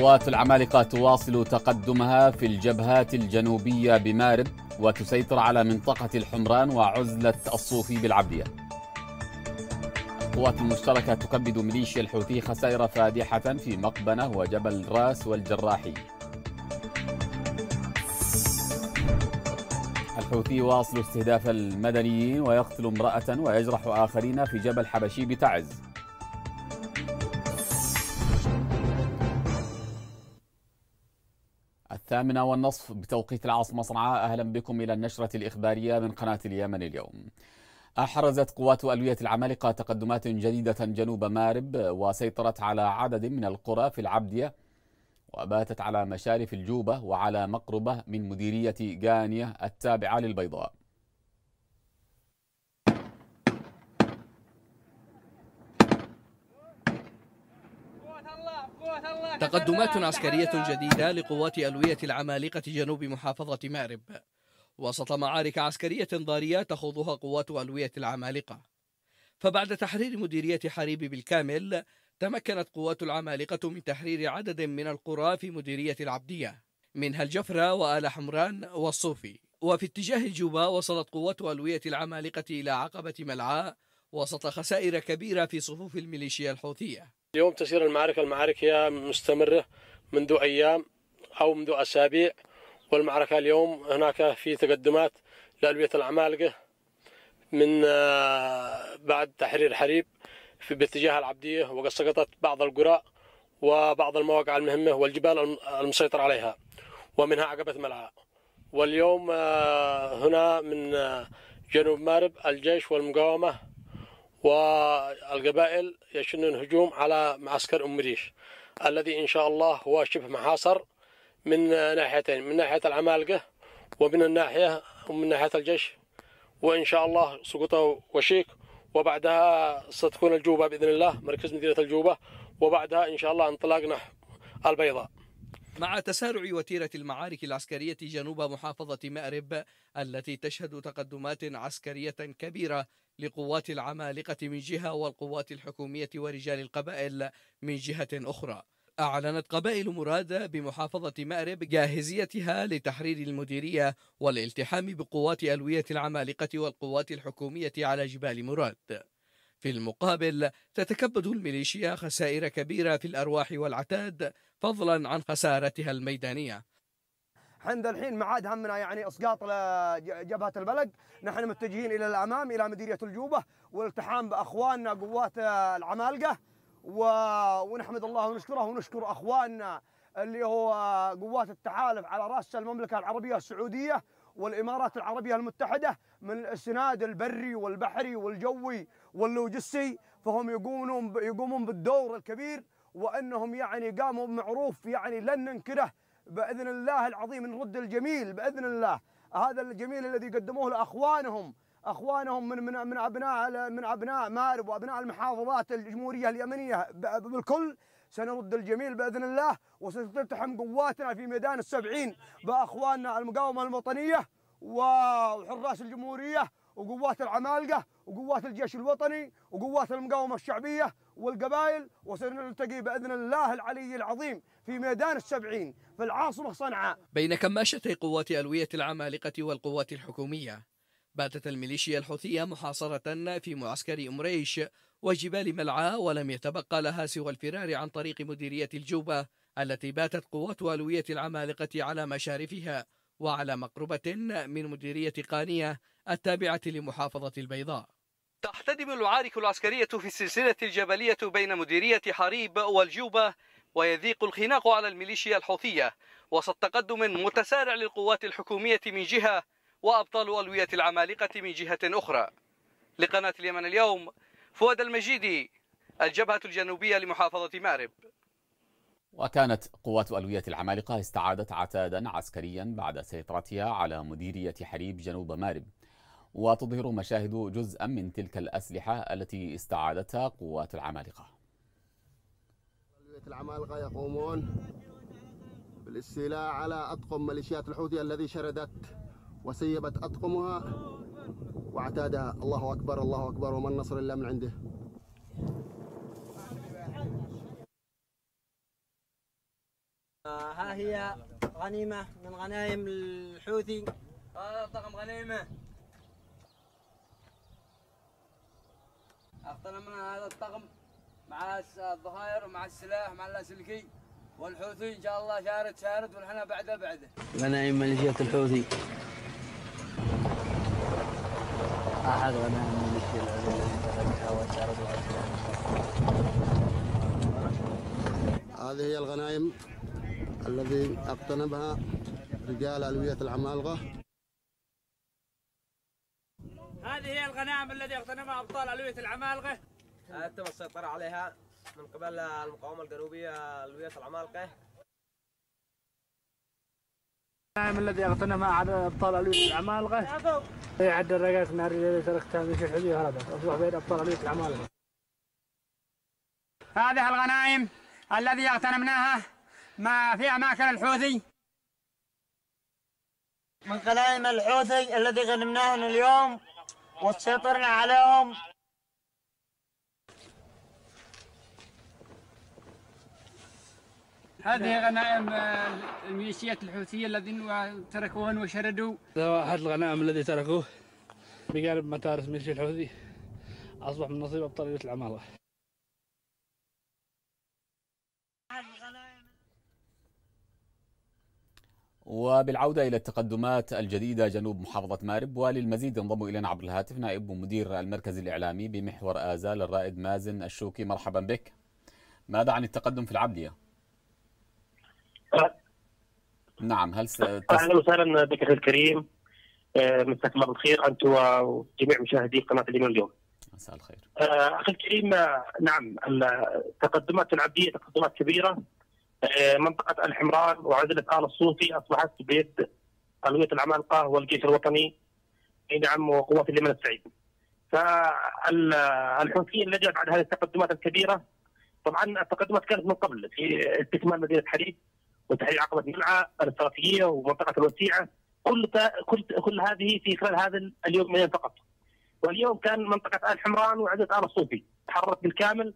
قوات العمالقة تواصل تقدمها في الجبهات الجنوبية بمارب وتسيطر على منطقة الحمران وعزلة الصوفي بالعبدية القوات المشتركة تكبد ميليشيا الحوثي خسائر فادحة في مقبنة وجبل راس والجراحي الحوثي يواصل استهداف المدنيين ويقتل امرأة ويجرح آخرين في جبل حبشي بتعز الثامنة والنصف بتوقيت العاصمة صنعاء أهلا بكم إلى النشرة الإخبارية من قناة اليمن اليوم أحرزت قوات ألوية العمالقة تقدمات جديدة جنوب مارب وسيطرت على عدد من القرى في العبدية وباتت على مشارف الجوبة وعلى مقربة من مديرية جانية التابعة للبيضاء تقدمات عسكرية جديدة لقوات ألوية العمالقة جنوب محافظة مأرب وسط معارك عسكرية ضارية تخوضها قوات ألوية العمالقة فبعد تحرير مديرية حريب بالكامل تمكنت قوات العمالقة من تحرير عدد من القرى في مديرية العبدية منها الجفرة وآل حمران والصوفي وفي اتجاه الجوبا وصلت قوات ألوية العمالقة إلى عقبة ملعاء وسط خسائر كبيرة في صفوف الميليشيا الحوثية اليوم تسير المعارك المعارك هي مستمرة منذ أيام أو منذ أسابيع والمعركة اليوم هناك في تقدمات لألوية العمالقة من آه، بعد تحرير حريب في باتجاه العبدية وقد سقطت بعض القرى وبعض المواقع المهمة والجبال المسيطر عليها ومنها عقبة ملعاء واليوم آه، هنا من آه، جنوب مارب الجيش والمقاومة والقبائل يشنون هجوم على معسكر أم ريش الذي إن شاء الله هو شبه محاصر من ناحيتين من ناحية العمالقة ومن الناحية ومن ناحية الجيش وإن شاء الله سقوطه وشيك وبعدها ستكون الجوبة بإذن الله مركز مدينة الجوبة وبعدها إن شاء الله انطلاقنا البيضاء مع تسارع وتيرة المعارك العسكرية جنوب محافظة مأرب التي تشهد تقدمات عسكرية كبيرة لقوات العمالقة من جهة والقوات الحكومية ورجال القبائل من جهة أخرى أعلنت قبائل مراد بمحافظة مأرب جاهزيتها لتحرير المديرية والالتحام بقوات ألوية العمالقة والقوات الحكومية على جبال مراد في المقابل تتكبد الميليشيا خسائر كبيرة في الأرواح والعتاد فضلا عن خسارتها الميدانية عند الحين ما عاد همنا يعني اسقاط جبهه البلد، نحن متجهين الى الامام الى مديريه الجوبه والالتحام باخواننا قوات آه، العمالقه و... ونحمد الله ونشكره ونشكر اخواننا اللي هو آه، قوات التحالف على راس المملكه العربيه السعوديه والامارات العربيه المتحده من الاسناد البري والبحري والجوي واللوجستي فهم يقومون يقومون بالدور الكبير وانهم يعني قاموا بمعروف يعني لن ننكره باذن الله العظيم نرد الجميل باذن الله هذا الجميل الذي قدموه لاخوانهم اخوانهم من من من ابناء من ابناء مارب وابناء المحافظات الجمهوريه اليمنيه بالكل سنرد الجميل باذن الله وستلتحم قواتنا في ميدان السبعين باخواننا المقاومه الوطنيه وحراس الجمهوريه وقوات العمالقه وقوات الجيش الوطني وقوات المقاومه الشعبيه والقبائل وسنلتقي بإذن الله العلي العظيم في ميدان السبعين في العاصمة صنعاء بين كماشتي قوات ألوية العمالقة والقوات الحكومية باتت الميليشيا الحوثية محاصرة في معسكر أمريش وجبال ملعاء ولم يتبقى لها سوى الفرار عن طريق مديرية الجوبة التي باتت قوات ألوية العمالقة على مشارفها وعلى مقربة من مديرية قانية التابعة لمحافظة البيضاء تحتدم المعارك العسكرية في السلسلة الجبلية بين مديرية حريب والجوبة ويذيق الخناق على الميليشيا الحوثية وسط تقدم متسارع للقوات الحكومية من جهة وأبطال ألوية العمالقة من جهة أخرى لقناة اليمن اليوم فؤاد المجيدي الجبهة الجنوبية لمحافظة مأرب وكانت قوات ألوية العمالقة استعادت عتادا عسكريا بعد سيطرتها على مديرية حريب جنوب مأرب وتظهر مشاهد جزءا من تلك الأسلحة التي استعادتها قوات العمالقة العمالقة يقومون بالاستيلاء على أطقم ميليشيات الحوثي الذي شردت وسيبت أطقمها واعتادها الله أكبر الله أكبر وما النصر إلا من عنده ها هي غنيمة من غنائم الحوثي آه، طقم غنيمة اغتنم من هذا الطقم مع الظهاير ومع السلاح مع اللاسلكي والحوثي ان شاء الله شارد شارد ونحن بعده بعده غنائم ميليشيات الحوثي احد غنائم ميليشيا العليا هذه هي الغنائم الذي اقتنبها رجال الويه العمالقه هذه هي الغنائم الذي اغتنمها ابطال الويه العمالقه تم السيطره عليها من قبل المقاومه الجنوبيه الويه العمالقه الغنائم الذي اغتنمها عدد ابطال الويه العمالقه إيه، عدد الدراجات الناريه التي تركتها من شيخ علي هربت اصبح بين ابطال الويه العمالقه هذه الغنائم الذي اغتنمناها ما في اماكن الحوثي من غنائم الحوثي الذي غنمناها اليوم وسيطرنا عليهم هذه غنائم الميليشيات الحوثيه الذين تركوها وشردوا هذا الغنائم الذي تركوه بجانب متارس ميليشيا الحوثي اصبح من نصيب ابطال العماله وبالعودة إلى التقدمات الجديدة جنوب محافظة مارب وللمزيد ينضم إلينا عبر الهاتف نائب مدير المركز الإعلامي بمحور آزال الرائد مازن الشوكي مرحبا بك ماذا عن التقدم في العبدية؟ نعم هل ستس... أهلا وسهلا بك أخي الكريم آه، مساك الله بالخير أنت وجميع مشاهدي قناة اليوم اليوم مساء الخير آه، أخي الكريم آه، نعم التقدمات العبدية تقدمات كبيرة آه، منطقه الحمران وعزله ال الصوفي اصبحت بيد قلويه العمالقه والجيش الوطني يدعم قوات اليمن السعيد. فالحوثيين لجأوا بعد هذه التقدمات الكبيره طبعا التقدمات كانت من قبل في استكمال مدينه حليب وتحرير عقبه منعا الاستراتيجيه ومنطقه الوسيعه كل كل كل هذه في خلال هذا اليوم فقط. واليوم كان منطقه ال حمران وعزله ال الصوفي تحررت بالكامل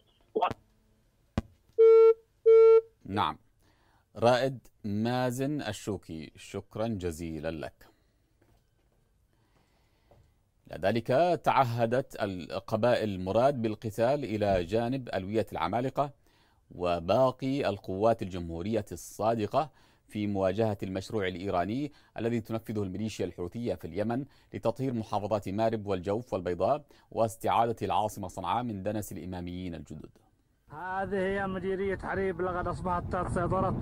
نعم رائد مازن الشوكي شكرا جزيلا لك لذلك تعهدت القبائل مراد بالقتال إلى جانب ألوية العمالقة وباقي القوات الجمهورية الصادقة في مواجهة المشروع الإيراني الذي تنفذه الميليشيا الحوثية في اليمن لتطهير محافظات مارب والجوف والبيضاء واستعادة العاصمة صنعاء من دنس الإماميين الجدد هذه هي مديرية حريب لقد أصبحت تحت سيطرة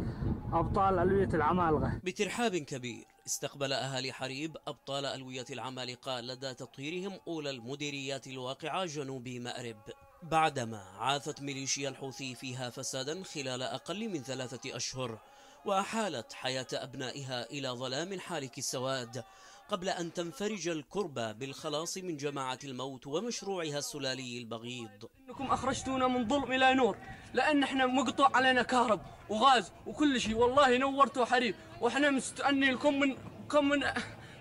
أبطال ألوية العمالقة بترحاب كبير استقبل أهالي حريب أبطال ألوية العمالقة لدى تطهيرهم أولى المديريات الواقعة جنوب مأرب بعدما عاثت ميليشيا الحوثي فيها فسادا خلال أقل من ثلاثة أشهر وأحالت حياة أبنائها إلى ظلام حالك السواد قبل أن تنفرج الكربة بالخلاص من جماعة الموت ومشروعها السلالي البغيض إنكم أخرجتونا من ظلم إلى نور لأن إحنا مقطع علينا كهرب وغاز وكل شيء والله نورتوا حريب وإحنا مستأني لكم من كم من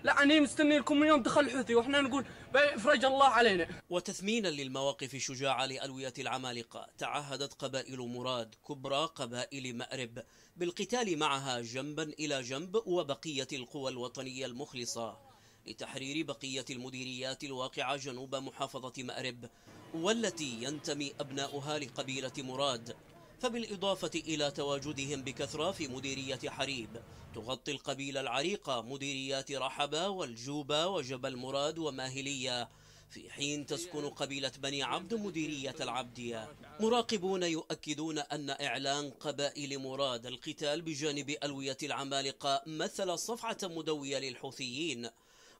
لعني مستني لكم من يوم دخل حوثي وإحنا نقول فرج الله علينا وتثمينا للمواقف الشجاعة لألوية العمالقة تعهدت قبائل مراد كبرى قبائل مأرب بالقتال معها جنبا إلى جنب وبقية القوى الوطنية المخلصة لتحرير بقية المديريات الواقعة جنوب محافظة مأرب والتي ينتمي أبناؤها لقبيلة مراد فبالإضافة إلى تواجدهم بكثرة في مديرية حريب تغطي القبيلة العريقة مديريات رحبة والجوبة وجبل مراد وماهلية في حين تسكن قبيلة بني عبد مديرية العبدية مراقبون يؤكدون أن إعلان قبائل مراد القتال بجانب ألوية العمالقة مثل صفحة مدوية للحوثيين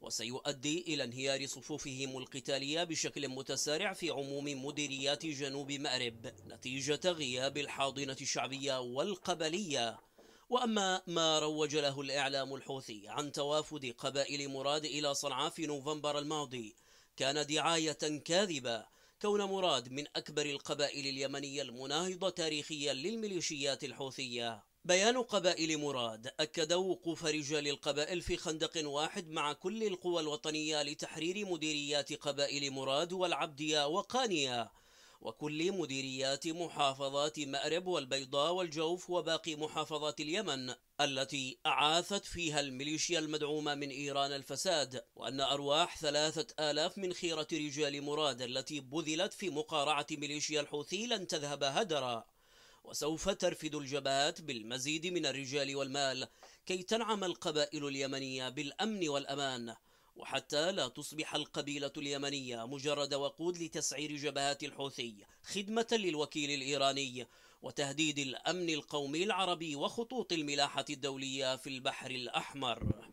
وسيؤدي إلى انهيار صفوفهم القتالية بشكل متسارع في عموم مديريات جنوب مأرب نتيجة غياب الحاضنة الشعبية والقبلية وأما ما روج له الإعلام الحوثي عن توافد قبائل مراد إلى صنعاء في نوفمبر الماضي كان دعاية كاذبة كون مراد من أكبر القبائل اليمنية المناهضة تاريخيا للميليشيات الحوثية بيان قبائل مراد أكد وقوف رجال القبائل في خندق واحد مع كل القوى الوطنية لتحرير مديريات قبائل مراد والعبدية وقانية وكل مديريات محافظات مأرب والبيضاء والجوف وباقي محافظات اليمن التي أعاثت فيها الميليشيا المدعومة من إيران الفساد وأن أرواح ثلاثة آلاف من خيرة رجال مراد التي بذلت في مقارعة ميليشيا الحوثي لن تذهب هدرا وسوف ترفد الجبهات بالمزيد من الرجال والمال كي تنعم القبائل اليمنية بالأمن والأمان وحتى لا تصبح القبيلة اليمنية مجرد وقود لتسعير جبهات الحوثي خدمة للوكيل الإيراني وتهديد الأمن القومي العربي وخطوط الملاحة الدولية في البحر الأحمر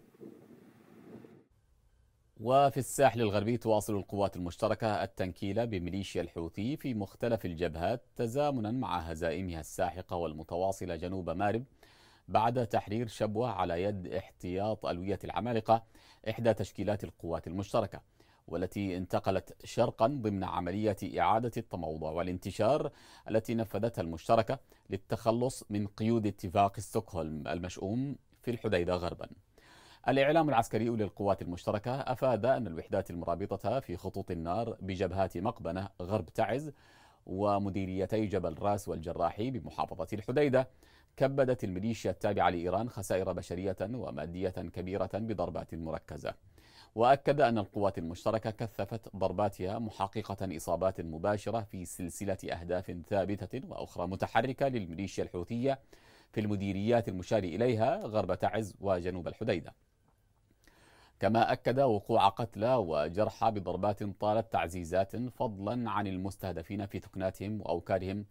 وفي الساحل الغربي تواصل القوات المشتركة التنكيل بميليشيا الحوثي في مختلف الجبهات تزامنا مع هزائمها الساحقة والمتواصلة جنوب مارب بعد تحرير شبوة على يد احتياط ألوية العمالقة إحدى تشكيلات القوات المشتركة والتي انتقلت شرقا ضمن عملية إعادة التموضع والانتشار التي نفذتها المشتركة للتخلص من قيود اتفاق ستوكهولم المشؤوم في الحديدة غربا الإعلام العسكري للقوات المشتركة أفاد أن الوحدات المرابطة في خطوط النار بجبهات مقبنة غرب تعز ومديريتي جبل راس والجراحي بمحافظة الحديدة كبدت الميليشيا التابعة لإيران خسائر بشرية ومادية كبيرة بضربات مركزة وأكد أن القوات المشتركة كثفت ضرباتها محققة إصابات مباشرة في سلسلة أهداف ثابتة وأخرى متحركة للميليشيا الحوثية في المديريات المشار إليها غرب تعز وجنوب الحديدة كما أكد وقوع قتلى وجرحى بضربات طالت تعزيزات فضلا عن المستهدفين في تقناتهم وأوكارهم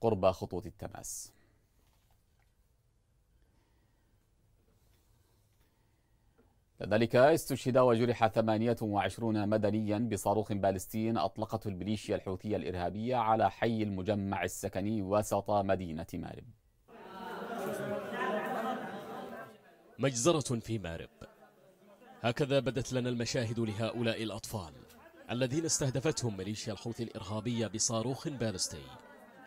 قرب خطوط التماس كذلك استشهد وجرح 28 مدنيا بصاروخ بالستي أطلقته الميليشيا الحوثية الإرهابية على حي المجمع السكني وسط مدينة مارب مجزرة في مارب هكذا بدت لنا المشاهد لهؤلاء الأطفال الذين استهدفتهم ميليشيا الحوثي الإرهابية بصاروخ بالستي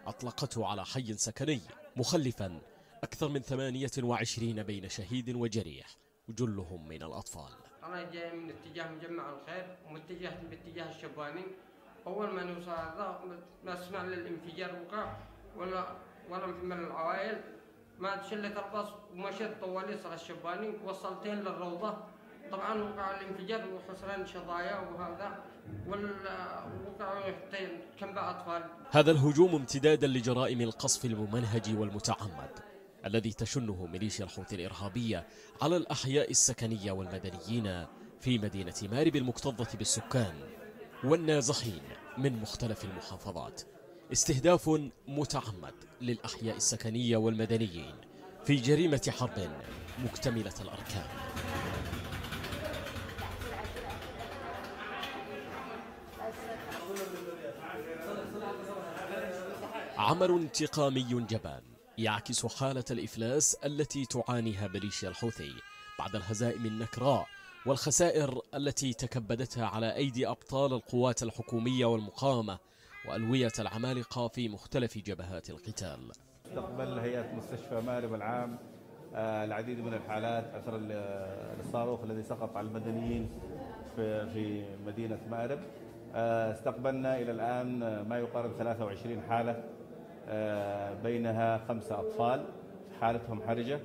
أطلقته على حي سكني مخلفا أكثر من 28 بين شهيد وجريح جلهم من الأطفال أنا جاي من اتجاه مجمع الخير ومتجه باتجاه الشباني أول ما نوصل هذا نسمع للانفجار وقع ولا ولا محمل العوائل ما شلت الباص ومشيت طواليس على الشباني وصلتين للروضة طبعا وقع الانفجار وحسران شظايا وهذا ووقعوا حتى كم أطفال هذا الهجوم امتدادا لجرائم القصف الممنهج والمتعمد الذي تشنه ميليشيا الحوثي الإرهابية على الأحياء السكنية والمدنيين في مدينة مارب المكتظة بالسكان والنازحين من مختلف المحافظات استهداف متعمد للأحياء السكنية والمدنيين في جريمة حرب مكتملة الأركان عمل انتقامي جبان يعكس حالة الإفلاس التي تعانيها بريشيا الحوثي بعد الهزائم النكراء والخسائر التي تكبدتها على أيدي أبطال القوات الحكومية والمقاومة وألوية العمالقة في مختلف جبهات القتال تقبل هيئة مستشفى مأرب العام آه، العديد من الحالات أثر الصاروخ الذي سقط على المدنيين في مدينة مأرب آه، استقبلنا إلى الآن ما يقارب 23 حالة آه، بينها خمسة أطفال حالتهم حرجة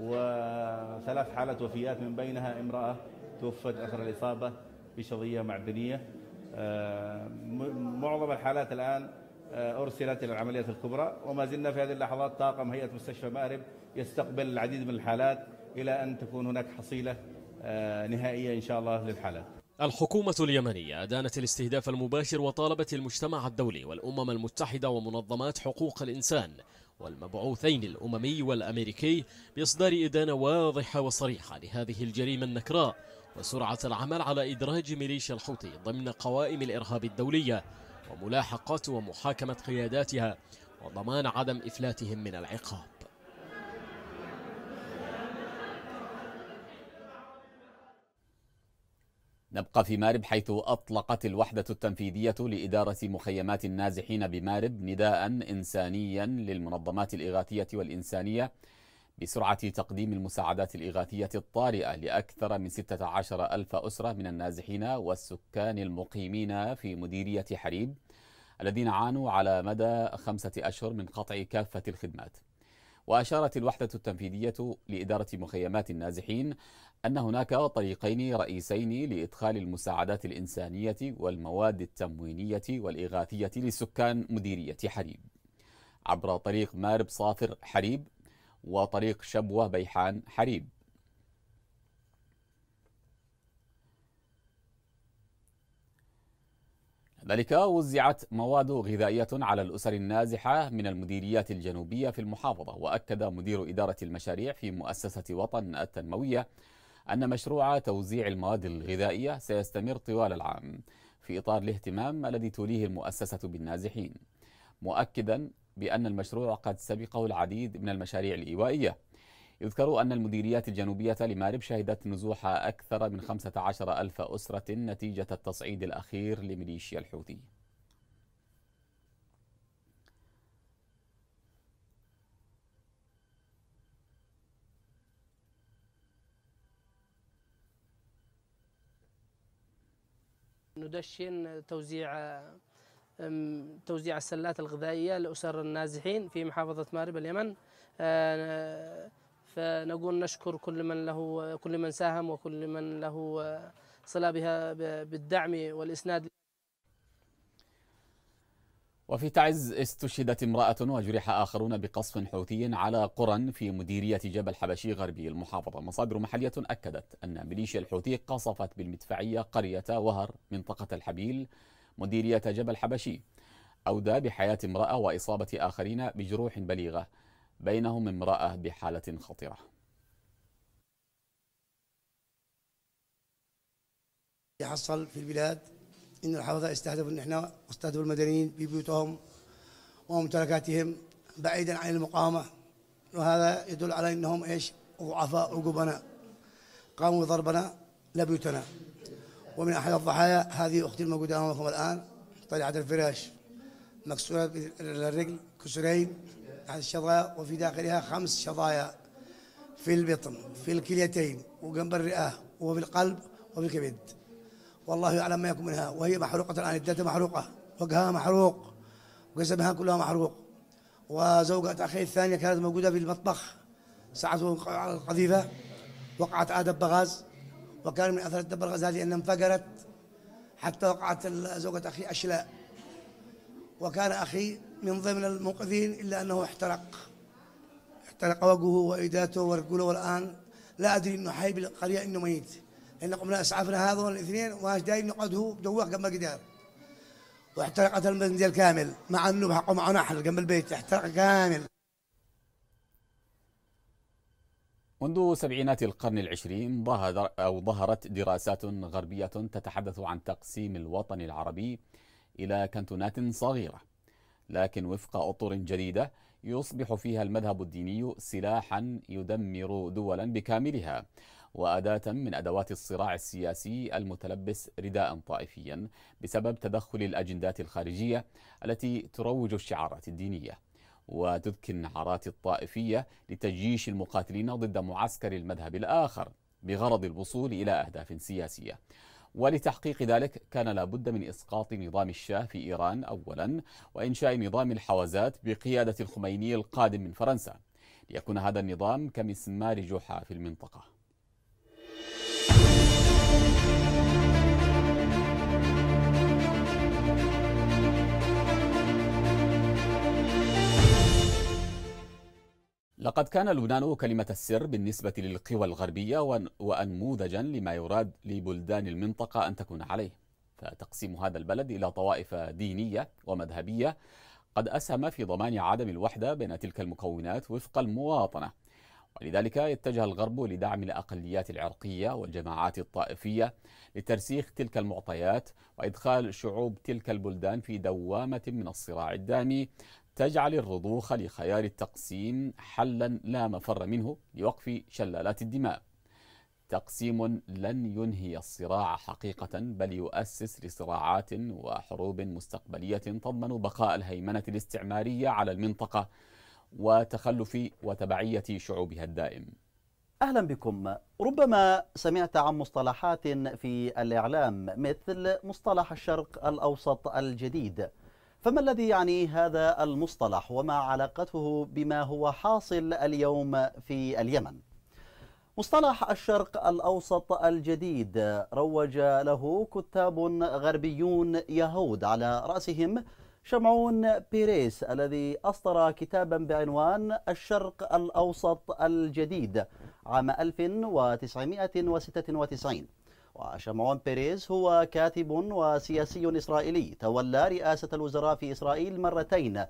وثلاث حالات وفيات من بينها امرأة توفت أثر الإصابة بشظية معدنية آه، معظم الحالات الآن آه، أرسلت إلى العمليات الكبرى وما زلنا في هذه اللحظات طاقم هيئة مستشفى مأرب يستقبل العديد من الحالات إلى أن تكون هناك حصيلة نهائية إن شاء الله للحالات الحكومة اليمنية أدانت الاستهداف المباشر وطالبت المجتمع الدولي والأمم المتحدة ومنظمات حقوق الإنسان والمبعوثين الأممي والأمريكي بإصدار إدانة واضحة وصريحة لهذه الجريمة النكراء وسرعة العمل على إدراج ميليشيا الحوثي ضمن قوائم الإرهاب الدولية وملاحقة ومحاكمة قياداتها وضمان عدم إفلاتهم من العقاب نبقى في مارب حيث أطلقت الوحدة التنفيذية لإدارة مخيمات النازحين بمارب نداء إنسانيا للمنظمات الإغاثية والإنسانية بسرعة تقديم المساعدات الإغاثية الطارئة لأكثر من 16 ألف أسرة من النازحين والسكان المقيمين في مديرية حريب الذين عانوا على مدى خمسة أشهر من قطع كافة الخدمات وأشارت الوحدة التنفيذية لإدارة مخيمات النازحين أن هناك طريقين رئيسين لإدخال المساعدات الإنسانية والمواد التموينية والإغاثية لسكان مديرية حريب عبر طريق مارب صافر حريب وطريق شبوة بيحان حريب ذلك وزعت مواد غذائية على الأسر النازحة من المديريات الجنوبية في المحافظة وأكد مدير إدارة المشاريع في مؤسسة وطن التنموية أن مشروع توزيع المواد الغذائية سيستمر طوال العام في إطار الاهتمام الذي توليه المؤسسة بالنازحين مؤكدا بأن المشروع قد سبقه العديد من المشاريع الإيوائية يذكر أن المديريات الجنوبية لمارب شهدت نزوح أكثر من 15 ألف أسرة نتيجة التصعيد الأخير لميليشيا الحوثي ندشن توزيع توزيع السلات الغذائية لأسر النازحين في محافظة مارب اليمن آه، فنقول نشكر كل من له كل من ساهم وكل من له آه، صلة بها بالدعم والإسناد وفي تعز استشهدت امرأة وجرح آخرون بقصف حوثي على قرى في مديرية جبل حبشي غربي المحافظة مصادر محلية أكدت أن ميليشيا الحوثي قصفت بالمدفعية قرية وهر منطقة الحبيل مديرية جبل حبشي أودى بحياة امرأة وإصابة آخرين بجروح بليغة بينهم امرأة بحالة خطرة حصل في البلاد ان الحوضه استهدفوا ان احنا استهدفوا المدنيين ببيوتهم وممتلكاتهم بعيدا عن المقاومه وهذا يدل على انهم ايش ضعفاء عقوبنا قاموا بضربنا لبيوتنا ومن احد الضحايا هذه اختي الموجوده امامكم الان طلعت الفراش مكسوره الرجل كسرين احد الشظايا وفي داخلها خمس شظايا في البطن في الكليتين وجنب الرئه وفي القلب وفي الكبد والله يعلم ما يكون منها وهي محروقة الآن الداتا محروقة وجهها محروق وجسمها كلها محروق وزوجة أخي الثانية كانت موجودة في المطبخ ساعة على القذيفة وقعت على دب غاز وكان من أثر الدب الغاز هذه أنها انفجرت حتى وقعت زوجة أخي أشلاء وكان أخي من ضمن المنقذين إلا أنه احترق احترق وجهه وإيداته ورجله والآن لا أدري أنه حي بالقرية أنه ميت إن قمنا أسعفنا هذول الاثنين وماش جاي نقعد هو دوخ قبل قدار واحترقت المنزل كامل مع انه حقه مع نحل قبل البيت احترق كامل منذ سبعينات القرن العشرين ظهر أو ظهرت دراسات غربية تتحدث عن تقسيم الوطن العربي إلى كنتونات صغيرة لكن وفق أطر جديدة يصبح فيها المذهب الديني سلاحا يدمر دولا بكاملها وأداة من أدوات الصراع السياسي المتلبس رداء طائفيا بسبب تدخل الأجندات الخارجية التي تروج الشعارات الدينية وتذكي النعرات الطائفية لتجيش المقاتلين ضد معسكر المذهب الآخر بغرض الوصول إلى أهداف سياسية ولتحقيق ذلك كان لابد من إسقاط نظام الشاه في إيران أولا وإنشاء نظام الحوازات بقيادة الخميني القادم من فرنسا ليكون هذا النظام كمسمار جحا في المنطقة لقد كان لبنان كلمة السر بالنسبة للقوى الغربية وأنموذجا لما يراد لبلدان المنطقة أن تكون عليه فتقسيم هذا البلد إلى طوائف دينية ومذهبية قد أسهم في ضمان عدم الوحدة بين تلك المكونات وفق المواطنة ولذلك يتجه الغرب لدعم الأقليات العرقية والجماعات الطائفية لترسيخ تلك المعطيات وإدخال شعوب تلك البلدان في دوامة من الصراع الدامي تجعل الرضوخ لخيار التقسيم حلا لا مفر منه لوقف شلالات الدماء تقسيم لن ينهي الصراع حقيقة بل يؤسس لصراعات وحروب مستقبلية تضمن بقاء الهيمنة الاستعمارية على المنطقة وتخلف وتبعية شعوبها الدائم أهلا بكم ربما سمعت عن مصطلحات في الإعلام مثل مصطلح الشرق الأوسط الجديد فما الذي يعني هذا المصطلح وما علاقته بما هو حاصل اليوم في اليمن مصطلح الشرق الأوسط الجديد روج له كتاب غربيون يهود على رأسهم شمعون بيريس الذي أصدر كتابا بعنوان الشرق الأوسط الجديد عام 1996 وشمعون بيريز هو كاتب وسياسي إسرائيلي تولى رئاسة الوزراء في إسرائيل مرتين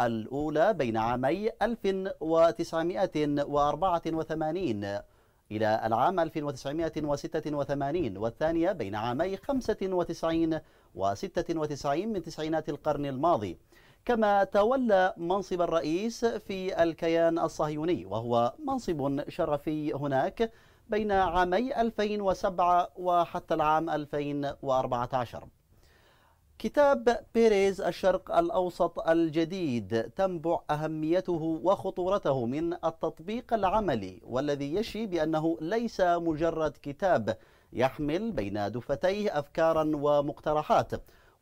الأولى بين عامي 1984 إلى العام 1986 والثانية بين عامي 95 و 96 من تسعينات القرن الماضي كما تولى منصب الرئيس في الكيان الصهيوني وهو منصب شرفي هناك بين عامي 2007 وحتى العام 2014 كتاب بيريز الشرق الأوسط الجديد تنبع أهميته وخطورته من التطبيق العملي والذي يشي بأنه ليس مجرد كتاب يحمل بين دفتيه أفكارا ومقترحات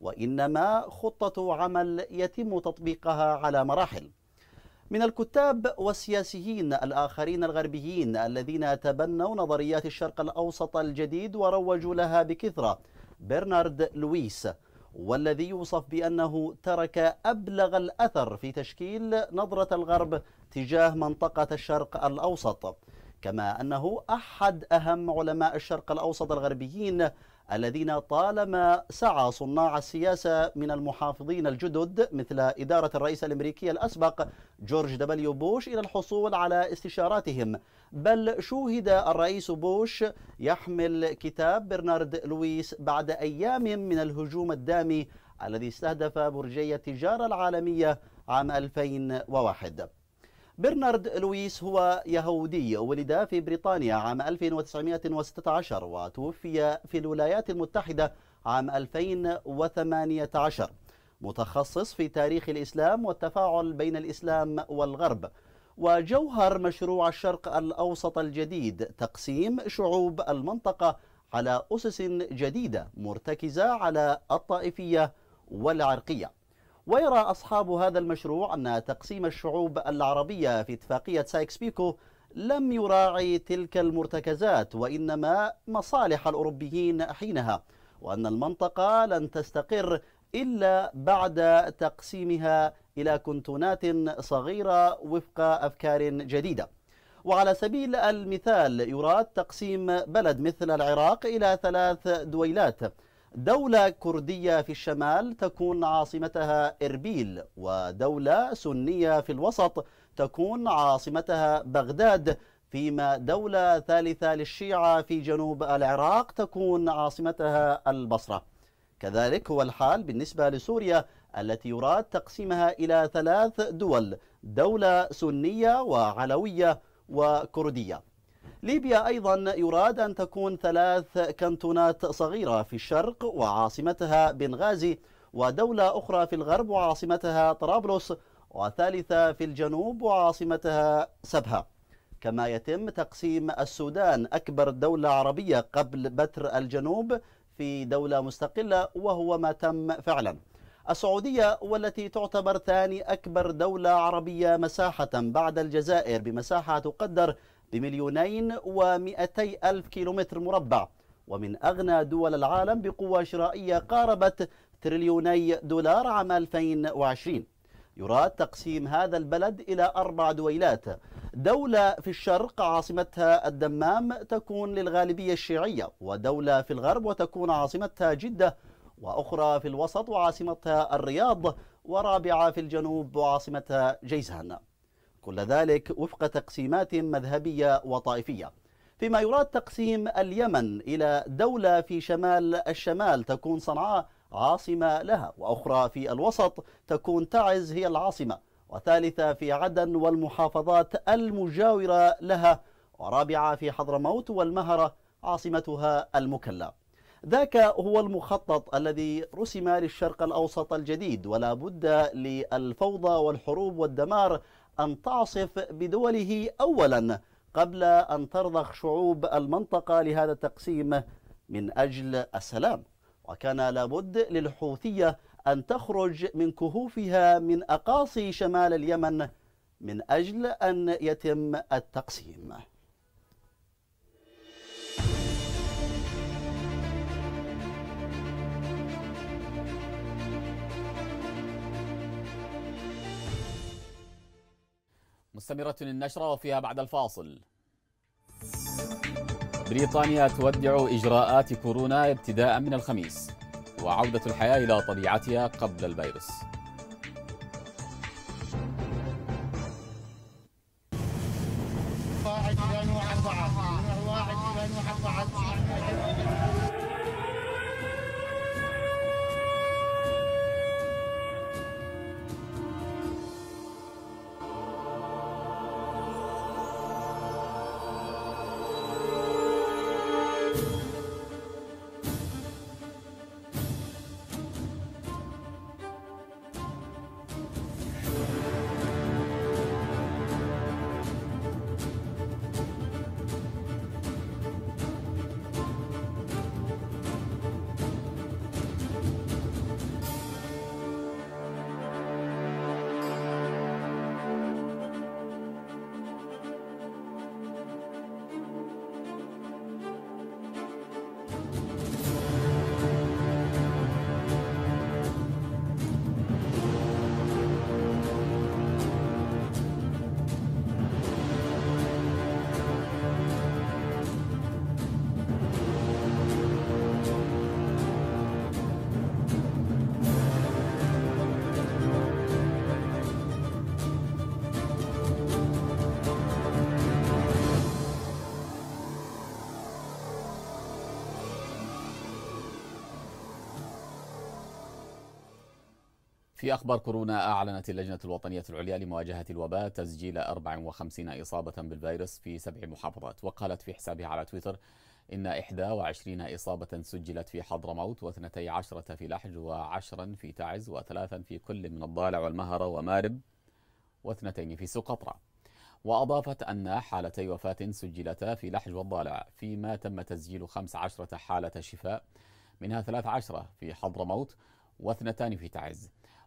وإنما خطة عمل يتم تطبيقها على مراحل من الكتاب والسياسيين الآخرين الغربيين الذين تبنوا نظريات الشرق الأوسط الجديد وروجوا لها بكثرة برنارد لويس والذي يوصف بأنه ترك أبلغ الأثر في تشكيل نظرة الغرب تجاه منطقة الشرق الأوسط كما أنه أحد أهم علماء الشرق الأوسط الغربيين الذين طالما سعى صناع السياسة من المحافظين الجدد مثل إدارة الرئيس الأمريكي الأسبق جورج دبليو بوش إلى الحصول على استشاراتهم بل شوهد الرئيس بوش يحمل كتاب برنارد لويس بعد أيام من الهجوم الدامي الذي استهدف برجي التجارة العالمية عام 2001 برنارد لويس هو يهودي ولد في بريطانيا عام 1916 وتوفي في الولايات المتحدة عام 2018 متخصص في تاريخ الإسلام والتفاعل بين الإسلام والغرب وجوهر مشروع الشرق الأوسط الجديد تقسيم شعوب المنطقة على أسس جديدة مرتكزة على الطائفية والعرقية ويرى أصحاب هذا المشروع أن تقسيم الشعوب العربية في اتفاقية سايكس بيكو لم يراعي تلك المرتكزات وإنما مصالح الأوروبيين حينها وأن المنطقة لن تستقر إلا بعد تقسيمها إلى كنتونات صغيرة وفق أفكار جديدة وعلى سبيل المثال يراد تقسيم بلد مثل العراق إلى ثلاث دويلات دولة كردية في الشمال تكون عاصمتها إربيل ودولة سنية في الوسط تكون عاصمتها بغداد فيما دولة ثالثة للشيعة في جنوب العراق تكون عاصمتها البصرة كذلك هو الحال بالنسبة لسوريا التي يراد تقسيمها إلى ثلاث دول دولة سنية وعلوية وكردية ليبيا أيضا يراد أن تكون ثلاث كانتونات صغيرة في الشرق وعاصمتها بنغازي ودولة أخرى في الغرب وعاصمتها طرابلس وثالثة في الجنوب وعاصمتها سبها كما يتم تقسيم السودان أكبر دولة عربية قبل بتر الجنوب في دولة مستقلة وهو ما تم فعلا السعودية والتي تعتبر ثاني أكبر دولة عربية مساحة بعد الجزائر بمساحة تقدر بمليونين ومئتي ألف كيلومتر مربع ومن أغنى دول العالم بقوة شرائية قاربت تريليوني دولار عام 2020 يراد تقسيم هذا البلد إلى أربع دويلات دولة في الشرق عاصمتها الدمام تكون للغالبية الشيعية ودولة في الغرب وتكون عاصمتها جدة وأخرى في الوسط وعاصمتها الرياض ورابعة في الجنوب وعاصمتها جيزان كل ذلك وفق تقسيمات مذهبية وطائفية فيما يراد تقسيم اليمن إلى دولة في شمال الشمال تكون صنعاء عاصمة لها وأخرى في الوسط تكون تعز هي العاصمة وثالثة في عدن والمحافظات المجاورة لها ورابعة في حضرموت والمهرة عاصمتها المكلا ذاك هو المخطط الذي رسم للشرق الأوسط الجديد ولا بد للفوضى والحروب والدمار أن تعصف بدوله أولا قبل أن ترضخ شعوب المنطقة لهذا التقسيم من أجل السلام وكان لابد للحوثية أن تخرج من كهوفها من أقاصي شمال اليمن من أجل أن يتم التقسيم مستمرة النشرة وفيها بعد الفاصل بريطانيا تودع إجراءات كورونا ابتداء من الخميس وعودة الحياة إلى طبيعتها قبل الفيروس واحد في أخبار كورونا أعلنت اللجنة الوطنية العليا لمواجهة الوباء تسجيل 54 إصابة بالفيروس في سبع محافظات وقالت في حسابها على تويتر إن 21 إصابة سجلت في حضرموت و12 في لحج و10 في تعز وثلاثا في كل من الضالع والمهرة ومارب واثنتين في سقطرى وأضافت أن حالتي وفاة سجلتا في لحج والضالع فيما تم تسجيل 15 حالة شفاء منها 13 في حضرموت واثنتان في تعز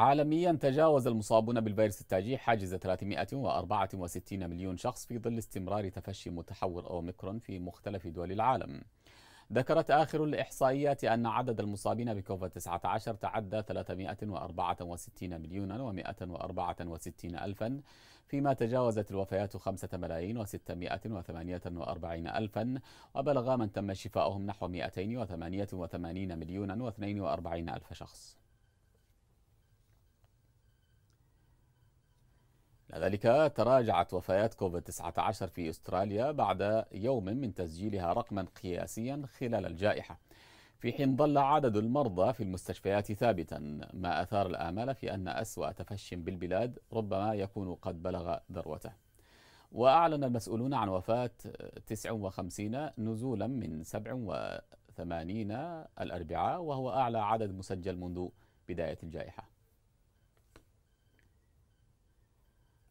عالميا تجاوز المصابون بالفيروس التاجي حاجز 364 مليون شخص في ظل استمرار تفشي متحور أوميكرون في مختلف دول العالم ذكرت آخر الإحصائيات أن عدد المصابين بكوفيد-19 تعدى 364 مليونا و164 ألفا فيما تجاوزت الوفيات 5 ملايين و648 ألفا وبلغ من تم شفاؤهم نحو 288 مليونا و42 ألف شخص ذلك تراجعت وفيات كوفيد-19 في استراليا بعد يوم من تسجيلها رقما قياسيا خلال الجائحه. في حين ظل عدد المرضى في المستشفيات ثابتا ما أثار الآمال في أن أسوأ تفش بالبلاد ربما يكون قد بلغ ذروته وأعلن المسؤولون عن وفاة 59 نزولا من 87 الأربعاء وهو أعلى عدد مسجل منذ بداية الجائحة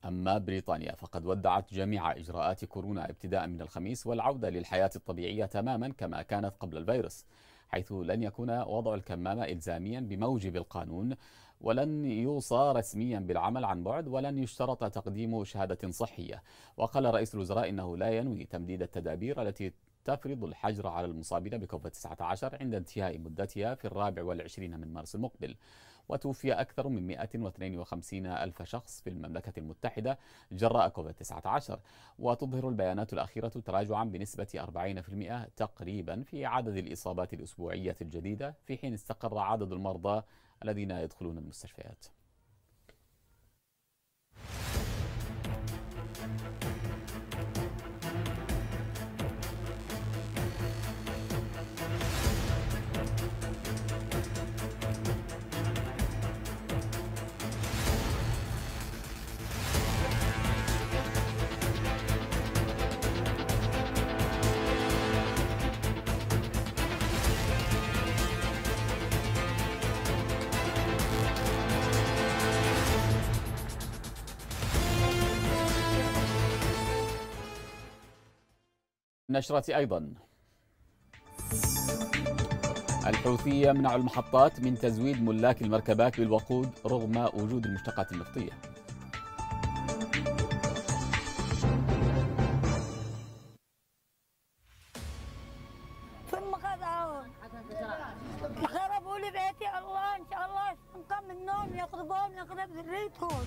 أما بريطانيا فقد ودعت جميع إجراءات كورونا ابتداء من الخميس والعودة للحياة الطبيعية تماما كما كانت قبل الفيروس حيث لن يكون وضع الكمامة إلزاميا بموجب القانون ولن يوصى رسميا بالعمل عن بعد ولن يشترط تقديم شهادة صحية وقال رئيس الوزراء إنه لا ينوي تمديد التدابير التي تفرض الحجر على المصابين بكوفيد 19 عند انتهاء مدتها في الرابع والعشرين من مارس المقبل وتوفي أكثر من 152 ألف شخص في المملكة المتحدة جراء كوفيد-19 وتظهر البيانات الأخيرة تراجعا بنسبة 40% تقريبا في عدد الإصابات الأسبوعية الجديدة في حين استقر عدد المرضى الذين يدخلون المستشفيات النشرة أيضا الحوثي يمنع المحطات من تزويد ملاك المركبات بالوقود رغم وجود المشتقات النفطية ثم خذعون خربوا لي بيتي الله ان شاء الله استنقم من النوم يخربون يخرب ذريتهم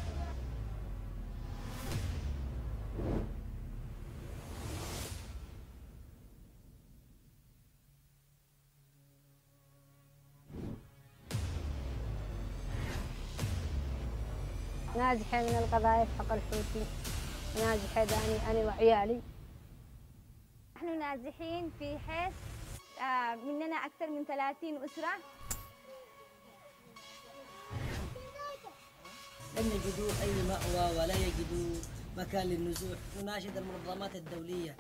ناجحة من في حق الحوثي ناجحة داني أنا وعيالي نحن نازحين في حيث آه، مننا أكثر من 30 أسرة لم يجدوا أي مأوى ولا يجدوا مكان للنزوح نناشد المنظمات الدولية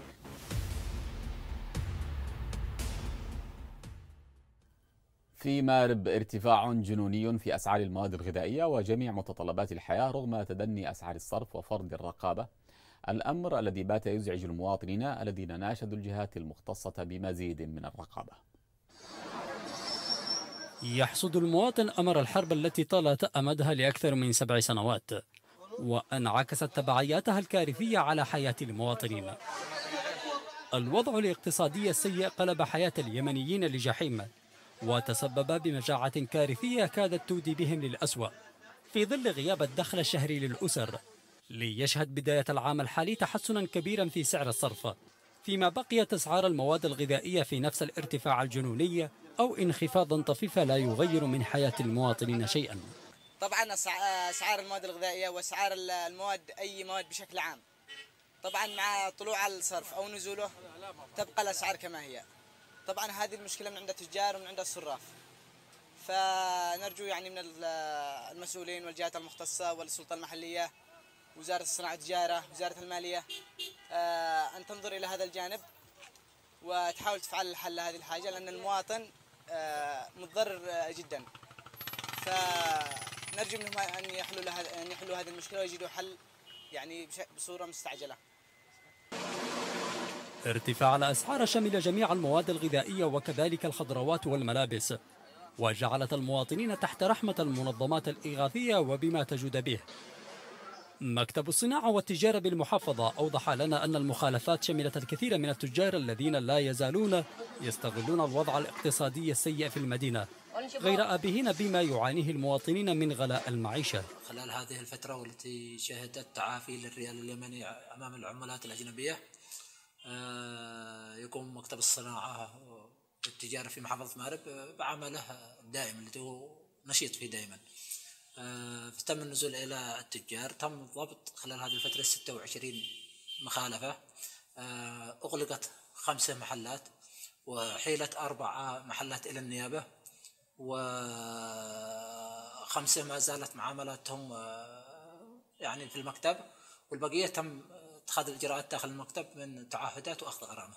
في مارب ارتفاع جنوني في أسعار المواد الغذائية وجميع متطلبات الحياة رغم تدني أسعار الصرف وفرض الرقابة الأمر الذي بات يزعج المواطنين الذين ناشدوا الجهات المختصة بمزيد من الرقابة يحصد المواطن أمر الحرب التي طالت أمدها لأكثر من سبع سنوات وانعكست تبعياتها الكارثية على حياة المواطنين الوضع الاقتصادي السيء قلب حياة اليمنيين لجحيم وتسبب بمجاعة كارثية كادت تودي بهم للأسوأ في ظل غياب الدخل الشهري للأسر ليشهد بداية العام الحالي تحسنا كبيرا في سعر الصرف فيما بقيت أسعار المواد الغذائية في نفس الارتفاع الجنوني أو انخفاضا طفيفا لا يغير من حياة المواطنين شيئا طبعا أسعار المواد الغذائية وأسعار المواد أي مواد بشكل عام طبعا مع طلوع الصرف أو نزوله تبقى الأسعار كما هي طبعا هذه المشكله من عند التجار ومن عند الصراف فنرجو يعني من المسؤولين والجهات المختصه والسلطه المحليه وزاره الصناعه والتجاره وزاره الماليه آه، ان تنظر الى هذا الجانب وتحاول تفعل حل هذه الحاجه لان المواطن آه، متضرر آه، جدا فنرجو منهم ان يحلوا ان يحلوا هذه المشكله ويجدوا حل يعني بصوره مستعجله ارتفاع الأسعار شمل جميع المواد الغذائية وكذلك الخضروات والملابس وجعلت المواطنين تحت رحمة المنظمات الإغاثية وبما تجود به مكتب الصناعة والتجارة بالمحافظة أوضح لنا أن المخالفات شملت الكثير من التجار الذين لا يزالون يستغلون الوضع الاقتصادي السيء في المدينة غير آبهين بما يعانيه المواطنين من غلاء المعيشة خلال هذه الفترة والتي شهدت تعافي للريال اليمني أمام العملات الأجنبية آه، يقوم مكتب الصناعة والتجارة في محافظة مارب آه، بعمله الدائم الذي هو نشيط فيه دائما فتم آه، النزول إلى التجار تم الضبط خلال هذه الفترة 26 مخالفة أغلقت خمسة محلات وحيلت أربعة محلات إلى النيابة وخمسة ما زالت معاملاتهم يعني في المكتب والبقية تم اتخاذ الاجراءات داخل المكتب من تعهدات واخذ غرامات.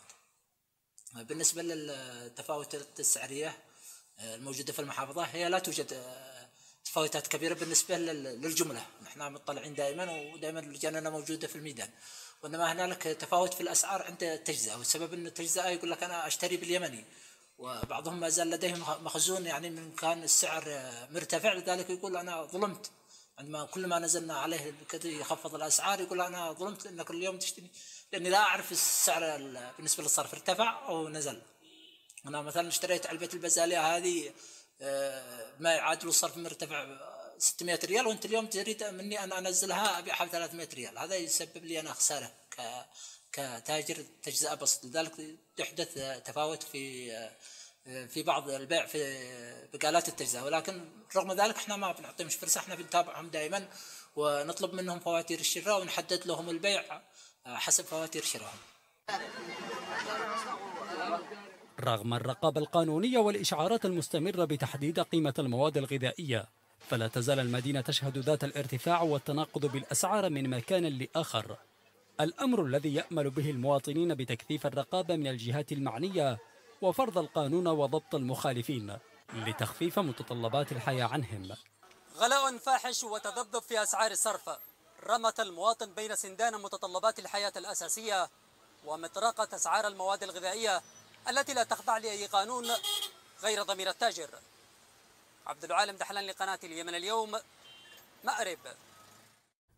بالنسبه للتفاوتات السعريه آه، الموجوده في المحافظه هي لا توجد آه، تفاوتات كبيره بالنسبه للجمله، نحن مطلعين دائما ودائما لجاننا موجوده في الميدان. وانما هنالك تفاوت في الاسعار عند التجزئه والسبب ان التجزئه يقول لك انا اشتري باليمني وبعضهم ما زال لديهم مخزون يعني من كان السعر آه، مرتفع لذلك يقول انا ظلمت عندما كل ما نزلنا عليه بكثير يخفض الاسعار يقول انا ظلمت لانك اليوم تشتري لاني لا اعرف السعر بالنسبه للصرف ارتفع او نزل انا مثلا اشتريت علبه البزاليه هذه آه، ما يعادل الصرف مرتفع 600 ريال وانت اليوم تريد مني ان انزلها ابيعها ب 300 ريال هذا يسبب لي انا خساره كتاجر تجزئه بسيطه لذلك تحدث تفاوت في آه، في بعض البيع في بقالات التجزئه ولكن رغم ذلك احنا ما بنعطيهمش فرصه احنا بنتابعهم دائما ونطلب منهم فواتير الشراء ونحدد لهم البيع حسب فواتير شرائهم. رغم الرقابة القانونية والإشعارات المستمرة بتحديد قيمة المواد الغذائية فلا تزال المدينة تشهد ذات الارتفاع والتناقض بالأسعار من مكان لآخر الأمر الذي يأمل به المواطنين بتكثيف الرقابة من الجهات المعنية وفرض القانون وضبط المخالفين لتخفيف متطلبات الحياة عنهم غلاء فاحش وتذبذب في أسعار الصرف رمت المواطن بين سندان متطلبات الحياة الأساسية ومطرقة أسعار المواد الغذائية التي لا تخضع لأي قانون غير ضمير التاجر عبد العالم دحلان لقناة اليمن اليوم مأرب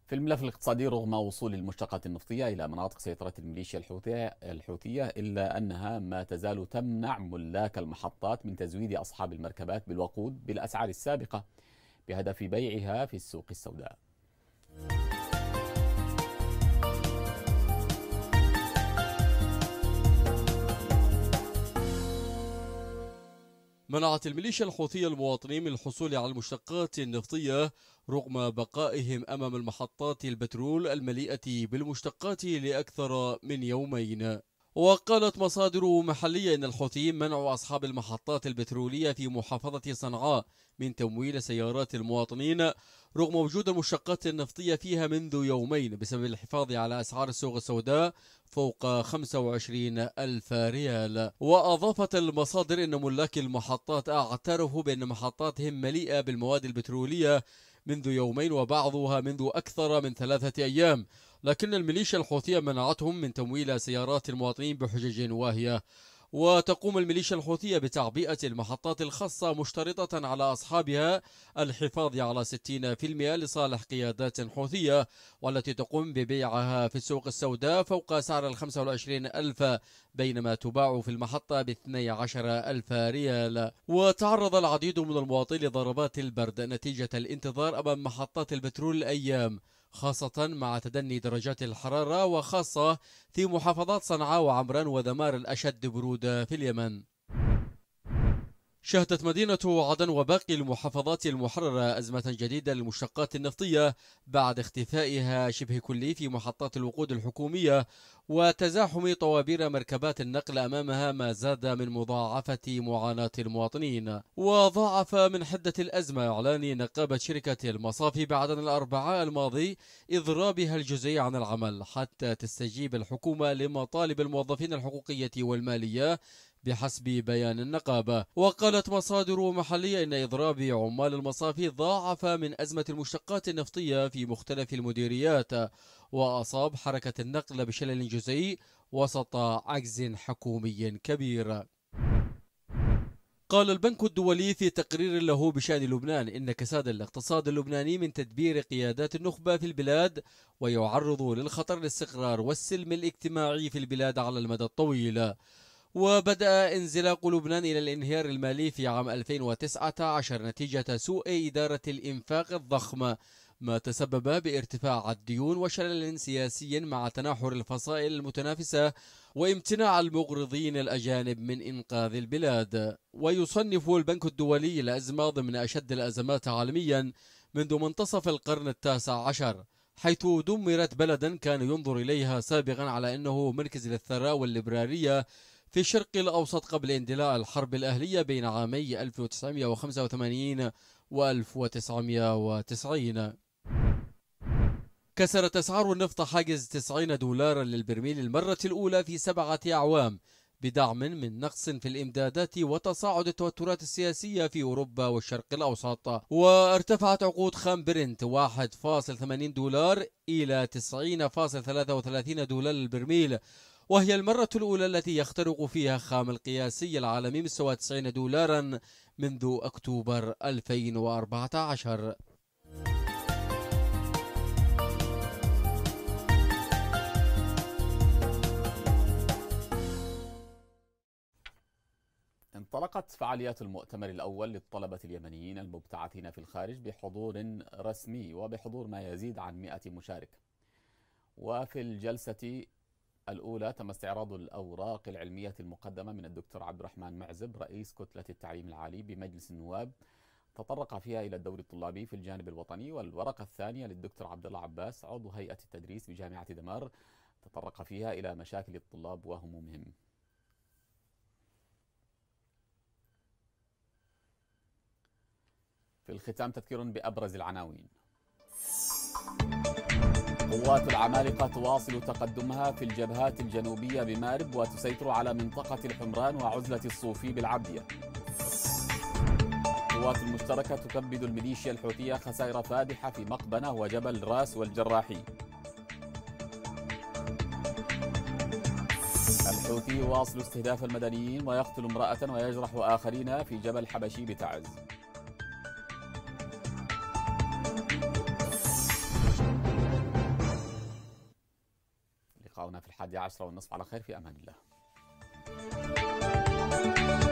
في الملف الاقتصادي رغم وصول المشتقات النفطية إلى مناطق سيطرة الميليشيا الحوثية, الحوثية إلا أنها ما تزال تمنع ملاك المحطات من تزويد أصحاب المركبات بالوقود بالأسعار السابقة بهدف بيعها في السوق السوداء منعت الميليشيا الحوثية المواطنين من الحصول على المشتقات النفطية رغم بقائهم أمام المحطات البترول المليئة بالمشتقات لأكثر من يومين وقالت مصادر محلية أن الحوثيين منعوا أصحاب المحطات البترولية في محافظة صنعاء من تمويل سيارات المواطنين رغم وجود المشتقات النفطية فيها منذ يومين بسبب الحفاظ على أسعار السوق السوداء فوق 25 ألف ريال وأضافت المصادر أن ملاك المحطات اعترفوا بأن محطاتهم مليئة بالمواد البترولية منذ يومين وبعضها منذ أكثر من ثلاثة أيام لكن الميليشيا الحوثية منعتهم من تمويل سيارات المواطنين بحجج واهية وتقوم الميليشيا الحوثية بتعبئة المحطات الخاصة مشترطة على أصحابها الحفاظ على 60% لصالح قيادات حوثية والتي تقوم ببيعها في السوق السوداء فوق سعر ال 25 ألف بينما تباع في المحطة ب 12 ألف ريال وتعرض العديد من المواطنين لضربات البرد نتيجة الانتظار أمام محطات البترول الأيام خاصة مع تدني درجات الحرارة وخاصة في محافظات صنعاء وعمران ودمار الأشد برودة في اليمن شهدت مدينة عدن وباقي المحافظات المحررة أزمة جديدة للمشتقات النفطية بعد اختفائها شبه كلي في محطات الوقود الحكومية وتزاحم طوابير مركبات النقل أمامها ما زاد من مضاعفة معاناة المواطنين وضاعف من حدة الأزمة إعلان نقابة شركة المصافي بعدن الأربعاء الماضي إضرابها الجزئي عن العمل حتى تستجيب الحكومة لمطالب الموظفين الحقوقية والمالية بحسب بيان النقابة وقالت مصادر محلية إن إضراب عمال المصافي ضاعف من أزمة المشتقات النفطية في مختلف المديريات وأصاب حركة النقل بشلل جزئي وسط عجز حكومي كبير قال البنك الدولي في تقرير له بشأن لبنان إن كساد الاقتصاد اللبناني من تدبير قيادات النخبة في البلاد ويعرض للخطر الاستقرار والسلم الاجتماعي في البلاد على المدى الطويل وبدأ انزلاق لبنان إلى الانهيار المالي في عام 2019 نتيجة سوء إدارة الإنفاق الضخم ما تسبب بارتفاع الديون وشلل سياسي مع تناحر الفصائل المتنافسة وامتناع المغرضين الأجانب من إنقاذ البلاد ويصنف البنك الدولي الأزمة ضمن أشد الأزمات عالميا منذ منتصف القرن التاسع عشر حيث دمرت بلدا كان ينظر إليها سابقا على أنه مركز للثراء والليبرالية في الشرق الأوسط قبل اندلاع الحرب الأهلية بين عامي 1985 و 1990 كسرت أسعار النفط حاجز 90 دولارا للبرميل المرة الأولى في سبعة أعوام بدعم من نقص في الإمدادات وتصاعد التوترات السياسية في أوروبا والشرق الأوسط وارتفعت عقود خام برنت 1.80 دولار إلى 90.33 دولار للبرميل وهي المرة الأولى التي يخترق فيها خام القياسي العالمي مستوى 90 دولاراً منذ أكتوبر 2014 انطلقت فعاليات المؤتمر الأول للطلبة اليمنيين المبتعثين في الخارج بحضور رسمي وبحضور ما يزيد عن 100 مشارك وفي الجلسة الأولى تم استعراض الأوراق العلمية المقدمة من الدكتور عبد الرحمن معزب رئيس كتلة التعليم العالي بمجلس النواب تطرق فيها إلى الدور الطلابي في الجانب الوطني والورقة الثانية للدكتور عبد الله عباس عضو هيئة التدريس بجامعة دمار تطرق فيها إلى مشاكل الطلاب وهمومهم في الختام تذكير بأبرز العناوين قوات العمالقة تواصل تقدمها في الجبهات الجنوبية بمارب وتسيطر على منطقة الحمران وعزلة الصوفي بالعبية القوات المشتركة تكبد الميليشيا الحوثية خسائر فادحة في مقبنة وجبل راس والجراحي الحوثي يواصل استهداف المدنيين ويقتل امرأة ويجرح آخرين في جبل حبشي بتعز الحادية عشرة والنصف على خير في أمان الله